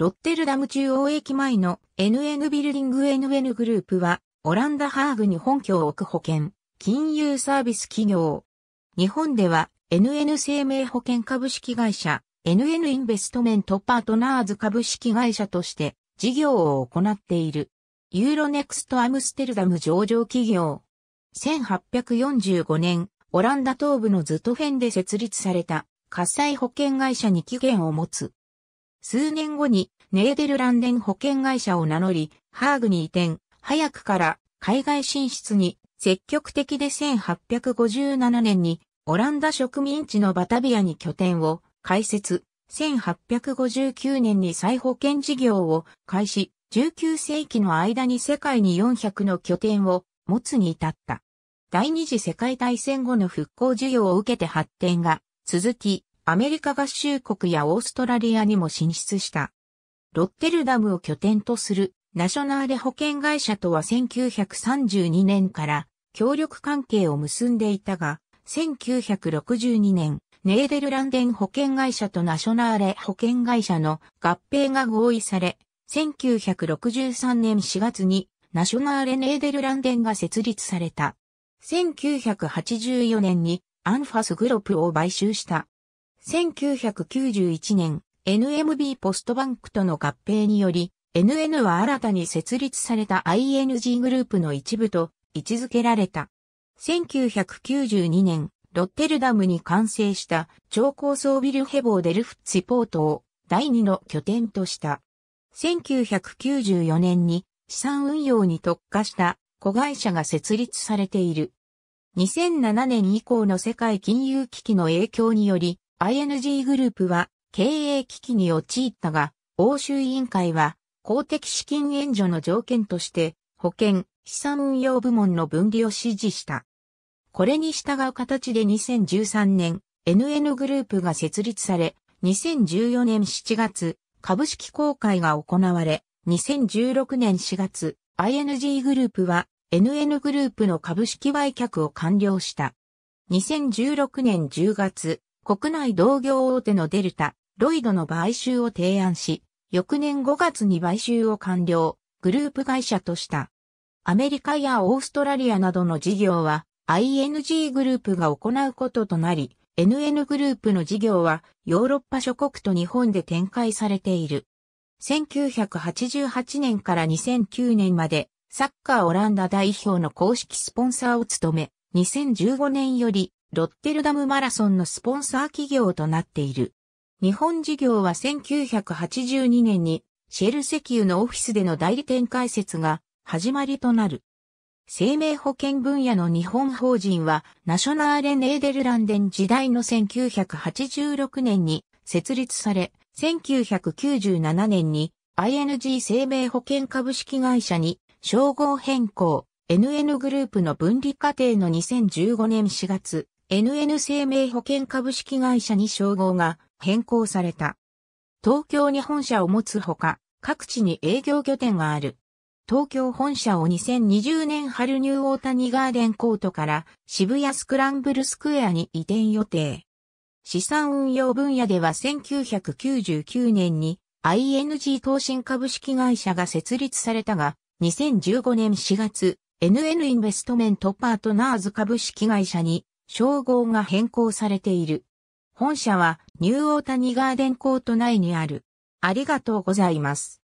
ロッテルダム中央駅前の NN ビルディング NN グループは、オランダハーグに本拠を置く保険、金融サービス企業。日本では、NN 生命保険株式会社、NN インベストメントパートナーズ株式会社として、事業を行っている。ユーロネクストアムステルダム上場企業。1845年、オランダ東部のズトフェンで設立された、火災保険会社に起源を持つ。数年後にネーデルランデン保険会社を名乗り、ハーグに移転、早くから海外進出に積極的で1857年にオランダ植民地のバタビアに拠点を開設、1859年に再保険事業を開始、19世紀の間に世界に400の拠点を持つに至った。第二次世界大戦後の復興需要を受けて発展が続き、アメリカ合衆国やオーストラリアにも進出した。ロッテルダムを拠点とするナショナーレ保険会社とは1932年から協力関係を結んでいたが、1962年、ネーデルランデン保険会社とナショナーレ保険会社の合併が合意され、1963年4月にナショナーレネーデルランデンが設立された。1984年にアンファスグロップを買収した。1991年、NMB ポストバンクとの合併により、NN は新たに設立された ING グループの一部と位置づけられた。1992年、ロッテルダムに完成した超高層ビルヘボーデルフッツポートを第二の拠点とした。1994年に資産運用に特化した子会社が設立されている。2007年以降の世界金融危機の影響により、ING グループは経営危機に陥ったが、欧州委員会は公的資金援助の条件として保険、資産運用部門の分離を指示した。これに従う形で2013年 NN グループが設立され、2014年7月株式公開が行われ、2016年4月 ING グループは NN グループの株式売却を完了した。2016年10月、国内同業大手のデルタ、ロイドの買収を提案し、翌年5月に買収を完了、グループ会社とした。アメリカやオーストラリアなどの事業は ING グループが行うこととなり、NN グループの事業はヨーロッパ諸国と日本で展開されている。1988年から2009年までサッカーオランダ代表の公式スポンサーを務め、2015年よりロッテルダムマラソンのスポンサー企業となっている。日本事業は1982年にシェル石油のオフィスでの代理店開設が始まりとなる。生命保険分野の日本法人はナショナーレ・ネーデルランデン時代の1986年に設立され、1997年に ING 生命保険株式会社に称号変更 NN グループの分離過程の2015年4月、NN 生命保険株式会社に称号が変更された。東京に本社を持つほか、各地に営業拠点がある。東京本社を2020年春ニューオータニガーデンコートから渋谷スクランブルスクエアに移転予定。資産運用分野では1999年に ING 投信株式会社が設立されたが、2015年4月、NN インベストメントパートナーズ株式会社に称号が変更されている。本社はニューオータニガーデンコート内にある。ありがとうございます。